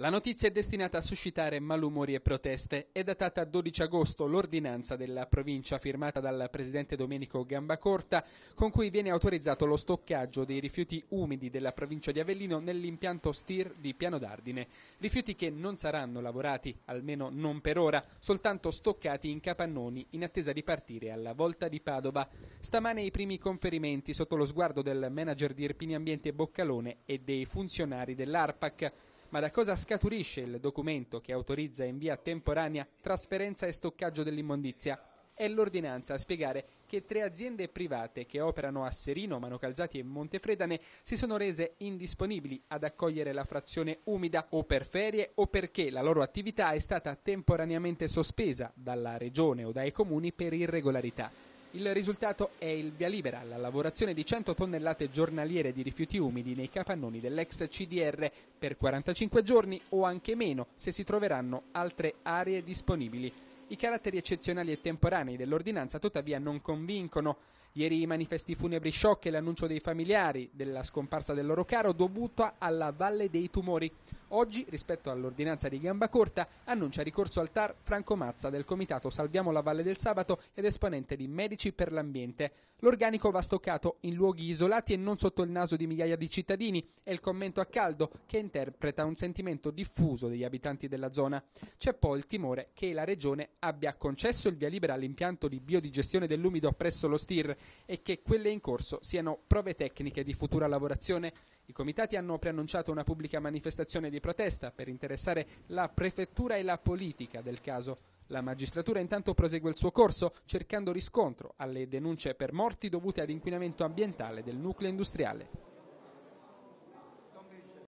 La notizia è destinata a suscitare malumori e proteste. È datata 12 agosto l'ordinanza della provincia firmata dal presidente Domenico Gambacorta con cui viene autorizzato lo stoccaggio dei rifiuti umidi della provincia di Avellino nell'impianto STIR di Piano d'Ardine. Rifiuti che non saranno lavorati, almeno non per ora, soltanto stoccati in capannoni in attesa di partire alla volta di Padova. Stamane i primi conferimenti sotto lo sguardo del manager di Irpini Ambiente Boccalone e dei funzionari dell'ARPAC. Ma da cosa scaturisce il documento che autorizza in via temporanea trasferenza e stoccaggio dell'immondizia? È l'ordinanza a spiegare che tre aziende private che operano a Serino, Manocalzati e Montefredane si sono rese indisponibili ad accogliere la frazione umida o per ferie o perché la loro attività è stata temporaneamente sospesa dalla regione o dai comuni per irregolarità. Il risultato è il via libera alla lavorazione di 100 tonnellate giornaliere di rifiuti umidi nei capannoni dell'ex CDR per 45 giorni o anche meno se si troveranno altre aree disponibili. I caratteri eccezionali e temporanei dell'ordinanza tuttavia non convincono. Ieri i manifesti funebri shock e l'annuncio dei familiari della scomparsa del loro caro dovuta alla Valle dei Tumori. Oggi, rispetto all'ordinanza di gamba corta, annuncia ricorso al TAR Franco Mazza del comitato Salviamo la Valle del Sabato ed esponente di Medici per l'Ambiente. L'organico va stoccato in luoghi isolati e non sotto il naso di migliaia di cittadini è il commento a caldo che interpreta un sentimento diffuso degli abitanti della zona. C'è poi il timore che la regione abbia concesso il via libera all'impianto di biodigestione dell'umido presso lo STIR e che quelle in corso siano prove tecniche di futura lavorazione. I comitati hanno preannunciato una pubblica manifestazione di di protesta per interessare la prefettura e la politica del caso. La magistratura intanto prosegue il suo corso cercando riscontro alle denunce per morti dovute ad inquinamento ambientale del nucleo industriale.